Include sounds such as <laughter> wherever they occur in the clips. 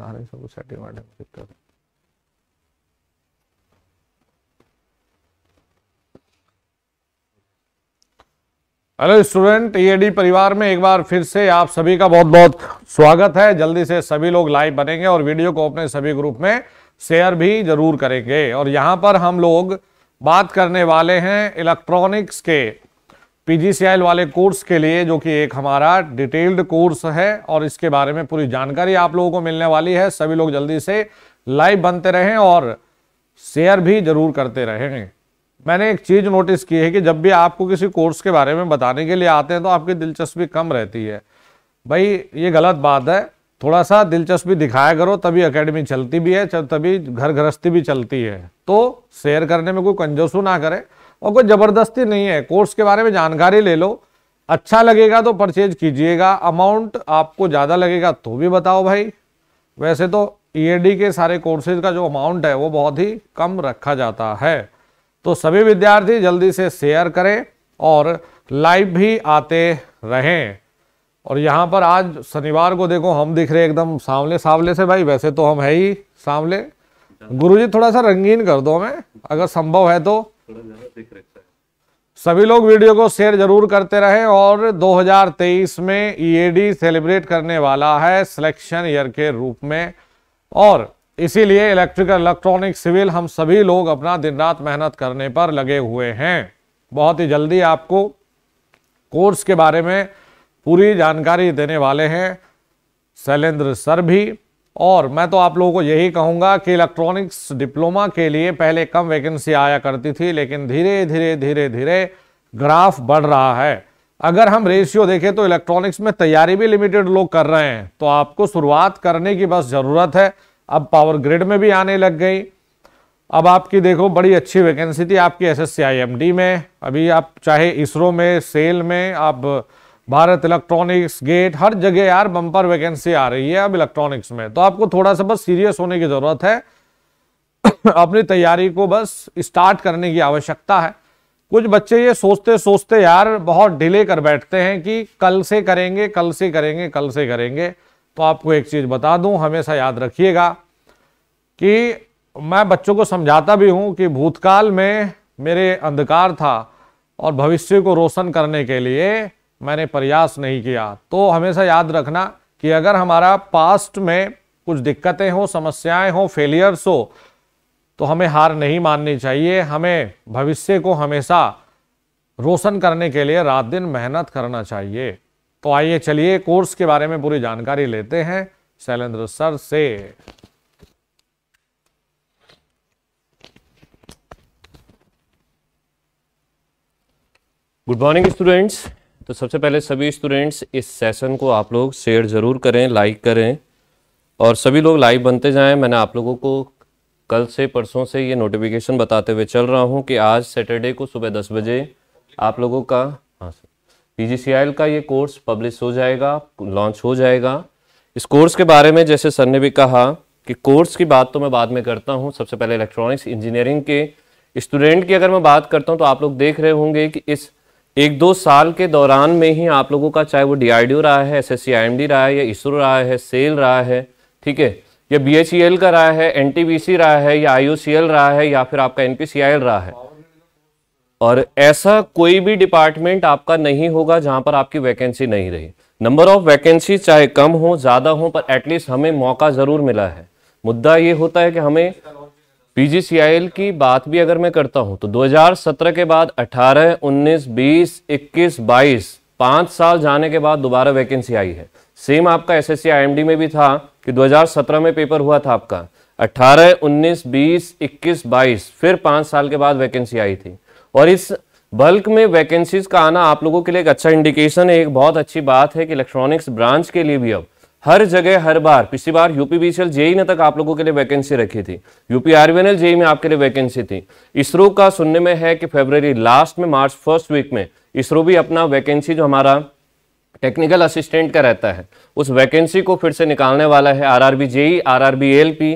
सारे सब सेटिंग में दिक्कत है हेलो स्टूडेंट ईएडी परिवार में एक बार फिर से आप सभी का बहुत बहुत स्वागत है जल्दी से सभी लोग लाइव बनेंगे और वीडियो को अपने सभी ग्रुप में शेयर भी जरूर करेंगे और यहाँ पर हम लोग बात करने वाले हैं इलेक्ट्रॉनिक्स के पीजीसीएल वाले कोर्स के लिए जो कि एक हमारा डिटेल्ड कोर्स है और इसके बारे में पूरी जानकारी आप लोगों को मिलने वाली है सभी लोग जल्दी से लाइव बनते रहें और शेयर भी जरूर करते रहें मैंने एक चीज़ नोटिस की है कि जब भी आपको किसी कोर्स के बारे में बताने के लिए आते हैं तो आपकी दिलचस्पी कम रहती है भाई ये गलत बात है थोड़ा सा दिलचस्पी दिखाया करो तभी अकेडमी चलती भी है तभी घर गृहस्थी भी चलती है तो शेयर करने में कोई कंजोसू ना करे और कोई ज़बरदस्ती नहीं है कोर्स के बारे में जानकारी ले लो अच्छा लगेगा तो परचेज कीजिएगा अमाउंट आपको ज़्यादा लगेगा तो भी बताओ भाई वैसे तो ई e के सारे कोर्सेज का जो अमाउंट है वो बहुत ही कम रखा जाता है तो सभी विद्यार्थी जल्दी से शेयर करें और लाइव भी आते रहें और यहाँ पर आज शनिवार को देखो हम दिख रहे एकदम सांवले सांवले से भाई वैसे तो हम है ही सांवले गुरुजी थोड़ा सा रंगीन कर दो हमें अगर संभव है तो सभी लोग वीडियो को शेयर जरूर करते रहे और 2023 में ईएडी e सेलिब्रेट करने वाला है सिलेक्शन ईयर के रूप में और इसीलिए इलेक्ट्रिकल इलेक्ट्रॉनिक सिविल हम सभी लोग अपना दिन रात मेहनत करने पर लगे हुए हैं बहुत ही जल्दी आपको कोर्स के बारे में पूरी जानकारी देने वाले हैं शैलेंद्र सर भी और मैं तो आप लोगों को यही कहूँगा कि इलेक्ट्रॉनिक्स डिप्लोमा के लिए पहले कम वैकेंसी आया करती थी लेकिन धीरे धीरे धीरे धीरे ग्राफ बढ़ रहा है अगर हम रेशियो देखें तो इलेक्ट्रॉनिक्स में तैयारी भी लिमिटेड लोग कर रहे हैं तो आपको शुरुआत करने की बस ज़रूरत है अब पावर ग्रिड में भी आने लग गई अब आपकी देखो बड़ी अच्छी वैकेंसी थी आपकी एस एस में अभी आप चाहे इसरो में सेल में आप भारत इलेक्ट्रॉनिक्स गेट हर जगह यार बम्पर वैकेंसी आ रही है अब इलेक्ट्रॉनिक्स में तो आपको थोड़ा सा बस सीरियस होने की जरूरत है <coughs> अपनी तैयारी को बस स्टार्ट करने की आवश्यकता है कुछ बच्चे ये सोचते सोचते यार बहुत डिले कर बैठते हैं कि कल से करेंगे कल से करेंगे कल से करेंगे तो आपको एक चीज़ बता दूं हमेशा याद रखिएगा कि मैं बच्चों को समझाता भी हूं कि भूतकाल में मेरे अंधकार था और भविष्य को रोशन करने के लिए मैंने प्रयास नहीं किया तो हमेशा याद रखना कि अगर हमारा पास्ट में कुछ दिक्कतें हो समस्याएं हो फेलियर्स हो तो हमें हार नहीं माननी चाहिए हमें भविष्य को हमेशा रोशन करने के लिए रात दिन मेहनत करना चाहिए तो आइए चलिए कोर्स के बारे में पूरी जानकारी लेते हैं शैलेंद्र सर से गुड मॉर्निंग स्टूडेंट्स तो सबसे पहले सभी स्टूडेंट्स इस सेशन को आप लोग शेयर ज़रूर करें लाइक करें और सभी लोग लाइव बनते जाएं मैंने आप लोगों को कल से परसों से ये नोटिफिकेशन बताते हुए चल रहा हूँ कि आज सैटरडे को सुबह दस बजे आप लोगों का हाँ सर पी का ये कोर्स पब्लिश हो जाएगा लॉन्च हो जाएगा इस कोर्स के बारे में जैसे सर ने भी कहा कि कोर्स की बात तो मैं बाद में करता हूँ सबसे पहले इलेक्ट्रॉनिक्स इंजीनियरिंग के स्टूडेंट की अगर मैं बात करता हूँ तो आप लोग देख रहे होंगे कि इस एक दो साल के दौरान में ही आप लोगों का चाहे वो डी रहा है एस एस रहा है या इसरो रहा है सेल रहा है ठीक है या बी एच एल का रहा है एन टी बी सी रहा है या आई सी एल रहा है या फिर आपका एन रहा है और ऐसा कोई भी डिपार्टमेंट आपका नहीं होगा जहां पर आपकी वैकेंसी नहीं रही नंबर ऑफ वैकेंसी चाहे कम हो ज़्यादा हो पर एटलीस्ट हमें मौका ज़रूर मिला है मुद्दा ये होता है कि हमें पीजीसीआईएल की बात भी अगर मैं करता हूं तो 2017 के बाद 18, 19, 20, 21, 22 पांच साल जाने के बाद दोबारा वैकेंसी आई है सेम आपका एसएससी आईएमडी में भी था कि 2017 में पेपर हुआ था आपका 18, 19, 20, 21, 22 फिर पांच साल के बाद वैकेंसी आई थी और इस बल्क में वैकेंसीज का आना आप लोगों के लिए एक अच्छा इंडिकेशन है एक बहुत अच्छी बात है कि इलेक्ट्रॉनिक्स ब्रांच के लिए भी अब हर जगह हर बार पिछली बार यूपी बीसीएल जेई ने तक आप लोगों के लिए वैकेंसी रखी थी यूपी आरवीएनएल जेई में आपके लिए वैकेंसी थी इसरो का सुनने में है कि फेब्रवरी लास्ट में मार्च फर्स्ट वीक में इसरो भी अपना वैकेंसी जो हमारा टेक्निकल असिस्टेंट का रहता है उस वैकेंसी को फिर से निकालने वाला है आरआरबी जेई एल पी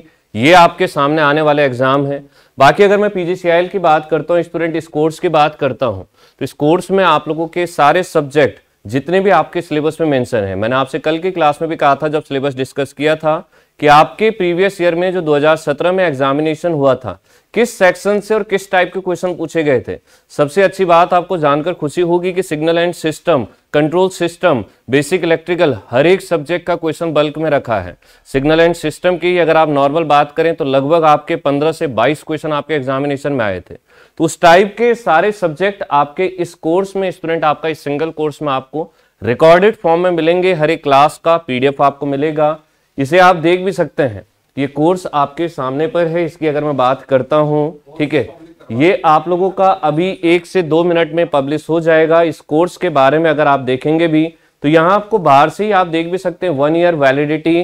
ये आपके सामने आने वाले एग्जाम है बाकी अगर मैं पीजीसीआईएल की बात करता हूँ स्टूडेंट इस कोर्स की बात करता हूँ तो इस कोर्स में आप लोगों के सारे सब्जेक्ट जितने भी आपके सिलेबस में मेंशन है मैंने आपसे कल की क्लास में भी कहा था जब सिलेबस डिस्कस किया था कि आपके प्रीवियस ईयर में जो 2017 में एग्जामिनेशन हुआ था किस सेक्शन से और किस टाइप के क्वेश्चन पूछे गए थे सबसे अच्छी बात आपको जानकर खुशी होगी कि signal and system control system basic electrical हर एक सब्जेक्ट का क्वेश्चन बल्क में रखा है सिग्नल एंड सिस्टम की अगर आप नॉर्मल बात करें तो लगभग आपके पंद्रह से बाईस क्वेश्चन आपके एग्जामिनेशन में आए थे तो उस टाइप के सारे सब्जेक्ट आपके इस कोर्स में स्टूडेंट आपका इस सिंगल कोर्स में आपको रिकॉर्डेड फॉर्म में मिलेंगे हर एक क्लास का पीडीएफ आपको मिलेगा इसे आप देख भी सकते हैं ये कोर्स आपके सामने पर है इसकी अगर मैं बात करता हूं ठीक है ये आप लोगों का अभी एक से दो मिनट में पब्लिश हो जाएगा इस कोर्स के बारे में अगर आप देखेंगे भी तो यहाँ आपको बाहर से ही आप देख भी सकते हैं वन ईयर वैलिडिटी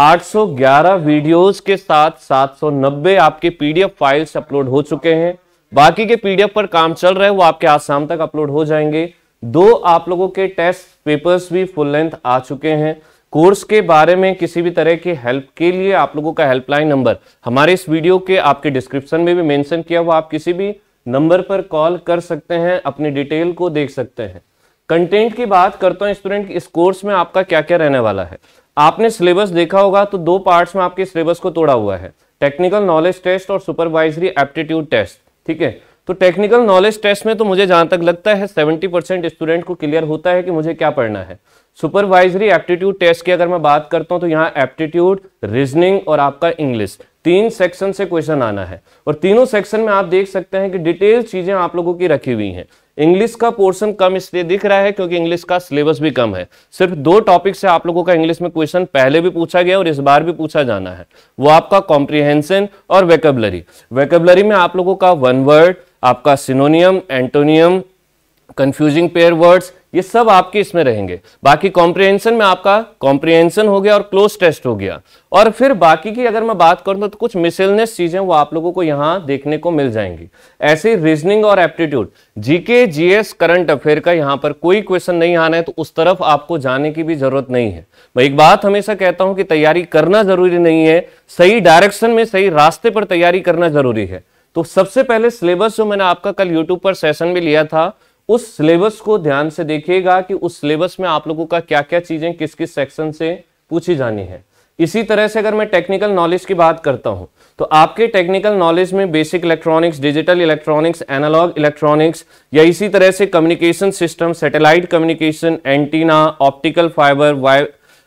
811 वीडियोस के साथ 790 आपके पीडीएफ फाइल्स अपलोड हो चुके हैं बाकी के पीडीएफ पर काम चल रहा है वो आपके आज शाम तक अपलोड हो जाएंगे दो आप लोगों के टेस्ट पेपर्स भी फुल लेंथ आ चुके हैं कोर्स के बारे में किसी भी तरह की हेल्प के लिए आप लोगों का हेल्पलाइन नंबर हमारे इस वीडियो के आपके डिस्क्रिप्शन में भी मेंशन किया हुआ आप किसी भी नंबर पर कॉल कर सकते हैं अपनी डिटेल को देख सकते हैं कंटेंट की बात करता हूँ स्टूडेंट इस कोर्स में आपका क्या क्या रहने वाला है आपने सिलेबस देखा होगा तो दो पार्ट्स में आपके सिलेबस को तोड़ा हुआ है टेक्निकल नॉलेज टेस्ट और सुपरवाइजरी एप्टीट्यूड टेस्ट ठीक है तो टेक्निकल नॉलेज टेस्ट में तो मुझे जहां तक लगता है 70 परसेंट स्टूडेंट को क्लियर होता है कि मुझे क्या पढ़ना है सुपरवाइजरी एप्टीट्यूड टेस्ट की अगर मैं बात करता हूं तो यहाँ एप्टीट्यूड रीजनिंग और आपका इंग्लिश तीन सेक्शन से क्वेश्चन आना है और तीनों सेक्शन में आप देख सकते हैं कि डिटेल चीजें आप लोगों की रखी हुई हैं इंग्लिश का पोर्शन कम इसलिए दिख रहा है क्योंकि इंग्लिश का सिलेबस भी कम है सिर्फ दो टॉपिक से आप लोगों का इंग्लिश में क्वेश्चन पहले भी पूछा गया और इस बार भी पूछा जाना है वो आपका कॉम्प्रिहेंशन और वेकेबलरी वेकेबलरी में आप लोगों का वन वर्ड आपका synonym antonym confusing pair words ये सब आपके इसमें रहेंगे बाकी कॉम्प्रिहेंशन में आपका कॉम्प्रिहेंशन हो गया और क्लोज टेस्ट हो गया और फिर बाकी की अगर मैं बात करूं तो कुछ मिसेलनेस चीज़ें वो आप लोगों को यहां देखने को मिल जाएंगी ऐसे रीजनिंग और aptitude GK GS current affair का यहां पर कोई क्वेश्चन नहीं आना है तो उस तरफ आपको जाने की भी जरूरत नहीं है मैं एक बात हमेशा कहता हूं कि तैयारी करना जरूरी नहीं है सही डायरेक्शन में सही रास्ते पर तैयारी करना जरूरी है तो सबसे पहले सिलेबस जो मैंने आपका कल यूट्यूब पर सेशन भी लिया था उस सिलेबस को ध्यान से देखिएगा कि उस सिलेबस में आप लोगों का क्या क्या चीजें किस किस सेक्शन से पूछी जानी है इसी तरह से अगर मैं टेक्निकल नॉलेज की बात करता हूं तो आपके टेक्निकल नॉलेज में basic electronics digital electronics analog electronics या इसी तरह से communication system satellite communication antenna optical fibre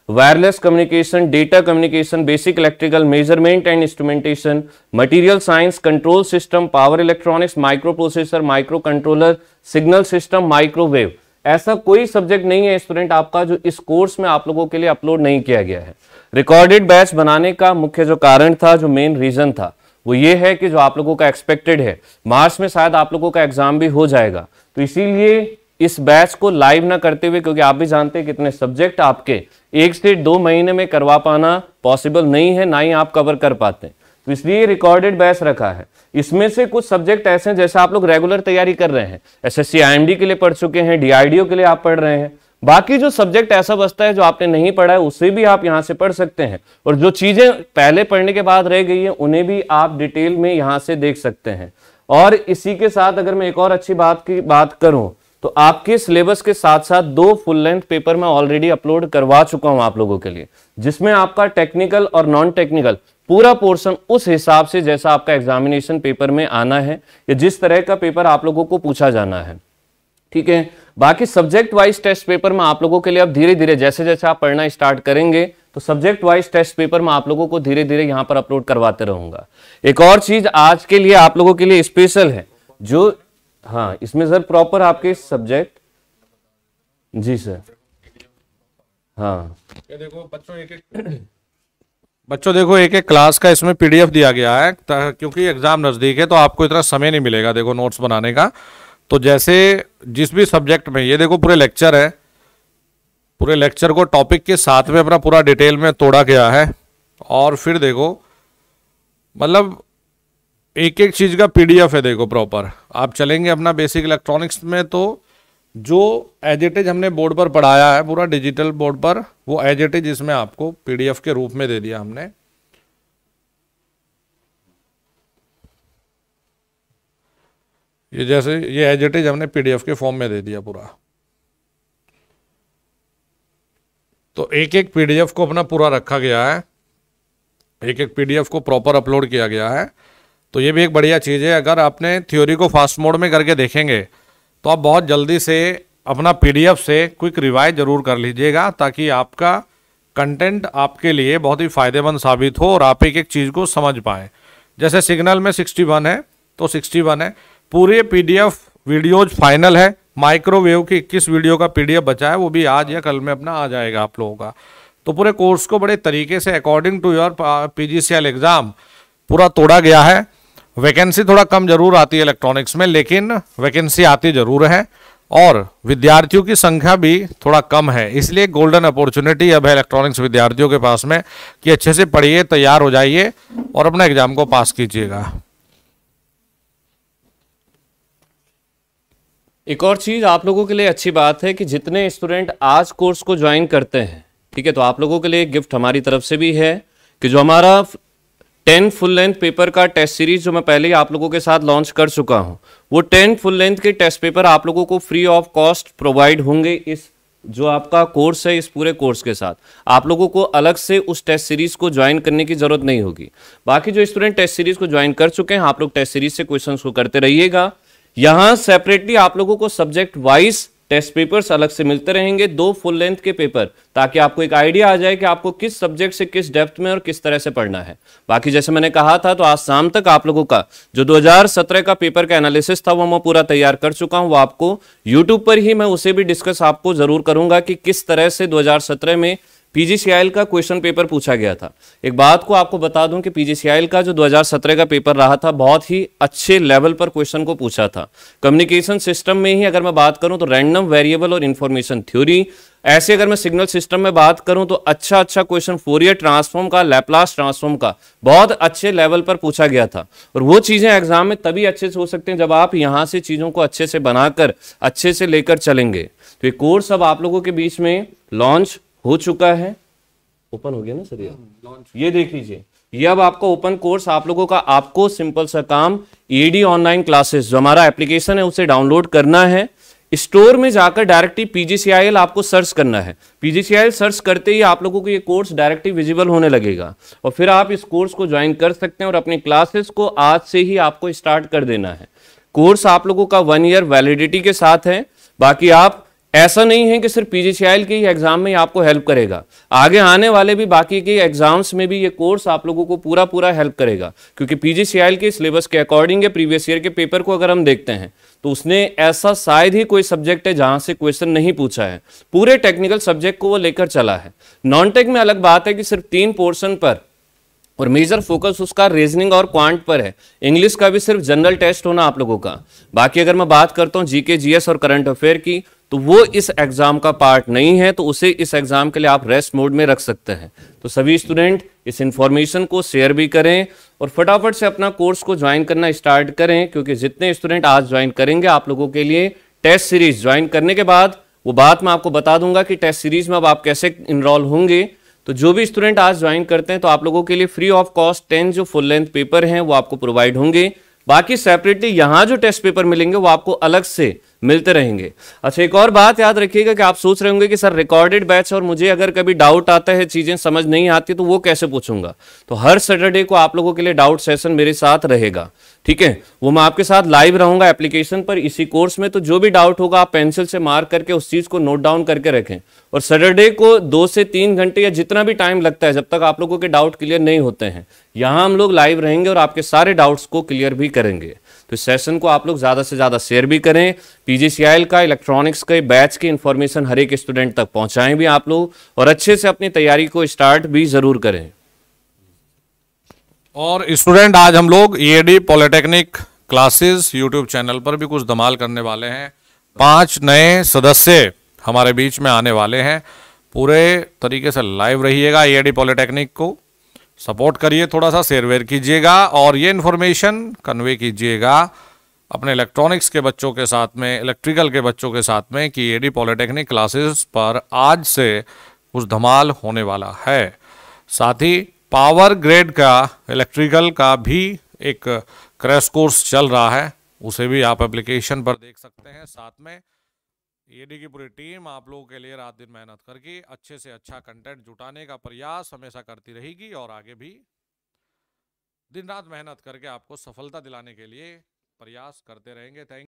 wireless communication data communication basic electrical measurement and instrumentation material science control system power electronics micro processor micro controller signal system microwave ऐसा कोई subject नहीं है student आपका जो इस course में आप लोगों के लिए अपलोड नहीं किया गया है रिकॉर्डेड बैच बनाने का मुख्य जो कारण था जो मेन रीजन था वो ये है कि जो आप लोगों का एक्सपेक्टेड है मार्च में शायद आप लोगों का एग्जाम भी हो जाएगा तो इसीलिए इस बैच को लाइव ना करते हुए क्योंकि आप भी जानते हैं कितने सब्जेक्ट आपके एक से दो महीने में करवा पाना पॉसिबल नहीं है ना ही आप कवर कर पाते तो इसलिए रिकॉर्डेड बैच रखा है इसमें से कुछ सब्जेक्ट ऐसे हैं जैसे आप लोग रेगुलर तैयारी कर रहे हैं एसएससी आईएमडी के लिए पढ़ चुके हैं डीआईडीओ के लिए आप पढ़ रहे हैं बाकी जो सब्जेक्ट ऐसा बचता है जो आपने नहीं पढ़ा है उसे भी आप यहां से पढ़ सकते हैं और जो चीजें पहले पढ़ने के बाद रह गई है उन्हें भी आप डिटेल में यहां से देख सकते हैं और इसी के साथ अगर मैं एक और अच्छी बात की बात करूं तो आपके सिलेबस के साथ साथ दो फुल लेंथ पेपर मैं ऑलरेडी अपलोड करवा चुका हूं आप लोगों के लिए जिसमें आपका टेक्निकल और नॉन टेक्निकल पूरा पोर्शन उस हिसाब से जैसा आपका एग्जामिनेशन पेपर में आना है या जिस तरह का पेपर आप लोगों को पूछा जाना है ठीक है बाकी सब्जेक्ट वाइज टेस्ट पेपर में आप लोगों के लिए अब धीरे धीरे जैसे जैसे आप पढ़ना स्टार्ट करेंगे तो सब्जेक्ट वाइज टेस्ट पेपर में आप लोगों को धीरे धीरे यहां पर अपलोड करवाते रहूंगा एक और चीज आज के लिए आप लोगों के लिए स्पेशल है जो हाँ इसमें सर प्रॉपर आपके सब्जेक्ट जी सर हाँ ये देखो बच्चों एक एक <coughs> बच्चों देखो एक एक क्लास का इसमें पीडीएफ दिया गया है क्योंकि एग्जाम नज़दीक है तो आपको इतना समय नहीं मिलेगा देखो नोट्स बनाने का तो जैसे जिस भी सब्जेक्ट में ये देखो पूरे लेक्चर है पूरे लेक्चर को टॉपिक के साथ में अपना पूरा डिटेल में तोड़ा गया है और फिर देखो मतलब एक एक चीज़ का पीडीएफ है देखो प्रॉपर आप चलेंगे अपना बेसिक इलेक्ट्रॉनिक्स में तो जो एजेटेज हमने बोर्ड पर पढ़ाया है पूरा डिजिटल बोर्ड पर वो एजेटेज इसमें आपको पीडीएफ के रूप में दे दिया हमने ये जैसे ये एजेटेज हमने पीडीएफ के फॉर्म में दे दिया पूरा तो एक एक पीडीएफ को अपना पूरा रखा गया है एक एक पीडीएफ को प्रॉपर अपलोड किया गया है तो ये भी एक बढ़िया चीज़ है अगर आपने थ्योरी को फास्ट मोड में करके देखेंगे तो आप बहुत जल्दी से अपना पीडीएफ से क्विक रिवाइज ज़रूर कर लीजिएगा ताकि आपका कंटेंट आपके लिए बहुत ही फ़ायदेमंद साबित हो और आप एक एक चीज़ को समझ पाएँ जैसे सिग्नल में सिक्सटी है तो सिक्सटी है पूरे पी वीडियोज फाइनल है माइक्रोवेव की इक्कीस वीडियो का पी बचा है वो भी आज या कल में अपना आ जाएगा आप लोगों का तो पूरे कोर्स को बड़े तरीके से according to your PGCL exam पूरा तोड़ा गया है वैकेंसी थोड़ा कम जरूर आती है इलेक्ट्रॉनिक्स में लेकिन वैकेंसी आती जरूर है और विद्यार्थियों की संख्या भी थोड़ा कम है इसलिए गोल्डन अपॉर्चुनिटी अब है इलेक्ट्रॉनिक्स विद्यार्थियों के पास में कि अच्छे से पढ़िए तैयार हो जाइए और अपना एग्जाम को पास कीजिएगा एक और चीज़ आप लोगों के लिए अच्छी बात है कि जितने स्टूडेंट आज कोर्स को ज्वाइन करते हैं ठीक है तो आप लोगों के लिए गिफ्ट हमारी तरफ से भी है कि जो हमारा टेन फुल लेंथ पेपर का टेस्ट सीरीज जो मैं पहले ही आप लोगों के साथ लॉन्च कर चुका हूं वो टेन फुल लेंथ के टेस्ट पेपर आप लोगों को फ्री ऑफ कॉस्ट प्रोवाइड होंगे इस जो आपका कोर्स है इस पूरे कोर्स के साथ आप लोगों को अलग से उस टेस्ट सीरीज को ज्वाइन करने की जरूरत नहीं होगी बाकी जो स्टूडेंट टेस्ट सीरीज को ज्वाइन कर चुके हैं आप लोग टेस्ट सीरीज से क्वेश्चंस को करते रहिएगा यहाँ सेपरेटली आप लोगों को सब्जेक्ट वाइज टेस्ट पेपर्स अलग से मिलते रहेंगे दो फुल लेंथ के पेपर ताकि आपको एक आइडिया आ जाए कि आपको किस सब्जेक्ट से किस डेप्थ में और किस तरह से पढ़ना है बाकी जैसे मैंने कहा था तो आज शाम तक आप लोगों का जो 2017 का पेपर का एनालिसिस था वो मैं पूरा तैयार कर चुका हूँ वो आपको यूट्यूब पर ही मैं उसे भी डिस्कस आपको जरूर करूंगा कि किस तरह से दो में पीजीसीआईएल का क्वेश्चन पेपर पूछा गया था एक बात को आपको बता दूं कि पीजीसीआईएल का जो 2017 का पेपर रहा था बहुत ही अच्छे लेवल पर क्वेश्चन को पूछा था कम्युनिकेशन सिस्टम में ही अगर मैं बात करूं तो रैंडम वेरिएबल और इन्फॉर्मेशन थ्योरी ऐसे अगर मैं सिग्नल सिस्टम में बात करूं तो अच्छा अच्छा क्वेश्चन फोरियर ट्रांसफॉर्म का लैपलास ट्रांसफॉर्म का बहुत अच्छे लेवल पर पूछा गया था और वो चीज़ें एग्जाम में तभी अच्छे से हो सकते हैं जब आप यहाँ से चीज़ों को अच्छे से बनाकर अच्छे से लेकर चलेंगे तो ये कोर्स अब आप लोगों के बीच में लॉन्च हो चुका है ओपन हो गया ना सर ये ये देख लीजिए ये अब आपका ओपन कोर्स आप लोगों का आपको सिंपल सा काम ईडी ऑनलाइन क्लासेस जो हमारा एप्लीकेशन है उसे डाउनलोड करना है स्टोर में जाकर डायरेक्टली पीजीसीआईएल आपको सर्च करना है पीजीसीआईएल सर्च करते ही आप लोगों को ये कोर्स डायरेक्टली विजिबल होने लगेगा और फिर आप इस कोर्स को ज्वाइन कर सकते हैं और अपनी क्लासेस को आज से ही आपको स्टार्ट कर देना है कोर्स आप लोगों का वन ईयर वैलिडिटी के साथ है बाकी आप ऐसा नहीं है कि सिर्फ पीजीसीआई के ही एग्ज़ाम में आपको हेल्प करेगा आगे आने वाले भी बाकी के एग्ज़ाम्स में भी ये कोर्स आप लोगों को पूरा पूरा हेल्प करेगा क्योंकि पीजीसीआई के सिलेबस के अकॉर्डिंग या प्रीवियस ईयर के पेपर को अगर हम देखते हैं तो उसने ऐसा शायद ही कोई सब्जेक्ट है जहाँ से क्वेश्चन नहीं पूछा है पूरे टेक्निकल सब्जेक्ट को वो लेकर चला है नॉन टेक में अलग बात है कि सिर्फ तीन पोर्सन पर और मेजर फोकस उसका रीजनिंग और क्वांट पर है इंग्लिश का भी सिर्फ जनरल टेस्ट होना आप लोगों का बाकी अगर मैं बात करता हूँ जीके जीएस और करंट अफेयर की तो वो इस एग्जाम का पार्ट नहीं है तो उसे इस एग्जाम के लिए आप रेस्ट मोड में रख सकते हैं तो सभी स्टूडेंट इस इंफॉर्मेशन को शेयर भी करें और फटाफट से अपना कोर्स को ज्वाइन करना स्टार्ट करें क्योंकि जितने स्टूडेंट आज ज्वाइन करेंगे आप लोगों के लिए टेस्ट सीरीज ज्वाइन करने के बाद वो बात मैं आपको बता दूंगा कि टेस्ट सीरीज में अब आप कैसे इनरोल होंगे तो जो भी स्टूडेंट आज ज्वाइन करते हैं तो आप लोगों के लिए फ्री ऑफ कॉस्ट टेन जो फुल लेंथ पेपर हैं वो आपको प्रोवाइड होंगे बाकी सेपरेटली यहाँ जो टेस्ट पेपर मिलेंगे वो आपको अलग से मिलते रहेंगे अच्छा एक और बात याद रखिएगा कि आप सोच रहे होंगे कि सर रिकॉर्डेड बैच और मुझे अगर कभी डाउट आता है चीज़ें समझ नहीं आती तो वो कैसे पूछूंगा तो हर सैटरडे को आप लोगों के लिए डाउट सेशन मेरे साथ रहेगा ठीक है वो मैं आपके साथ लाइव रहूंगा एप्लीकेशन पर इसी कोर्स में तो जो भी डाउट होगा आप पेंसिल से मार्क करके उस चीज़ को नोट डाउन करके रखें और सैटरडे को दो से तीन घंटे या जितना भी टाइम लगता है जब तक आप लोगों के डाउट क्लियर नहीं होते हैं यहाँ हम लोग लाइव रहेंगे और आपके सारे डाउट्स को क्लियर भी करेंगे तो सेशन को आप लोग ज़्यादा से ज़्यादा शेयर भी करें पीजीसीआईएल का इलेक्ट्रॉनिक्स के बैच की इन्फॉर्मेशन हर एक स्टूडेंट तक पहुँचाएँ भी आप लोग और अच्छे से अपनी तैयारी को स्टार्ट भी ज़रूर करें और स्टूडेंट आज हम लोग EAD polytechnic classes YouTube channel पर भी कुछ धमाल करने वाले हैं पांच नए सदस्य हमारे बीच में आने वाले हैं पूरे तरीके से लाइव रहिएगा ईएडी e पॉलिटेक्निक को सपोर्ट करिए थोड़ा सा शेयरवेयर कीजिएगा और ये इन्फॉर्मेशन कन्वे कीजिएगा अपने इलेक्ट्रॉनिक्स के बच्चों के साथ में इलेक्ट्रिकल के बच्चों के साथ में कि डी पॉलिटेक्निक क्लासेस पर आज से कुछ धमाल होने वाला है साथ ही पावर ग्रेड का इलेक्ट्रिकल का भी एक क्रैश कोर्स चल रहा है उसे भी आप एप्लीकेशन पर देख सकते हैं साथ में डी की पूरी टीम आप लोगों के लिए रात दिन मेहनत करके अच्छे से अच्छा कंटेंट जुटाने का प्रयास हमेशा करती रहेगी और आगे भी दिन रात मेहनत करके आपको सफलता दिलाने के लिए प्रयास करते रहेंगे थैंक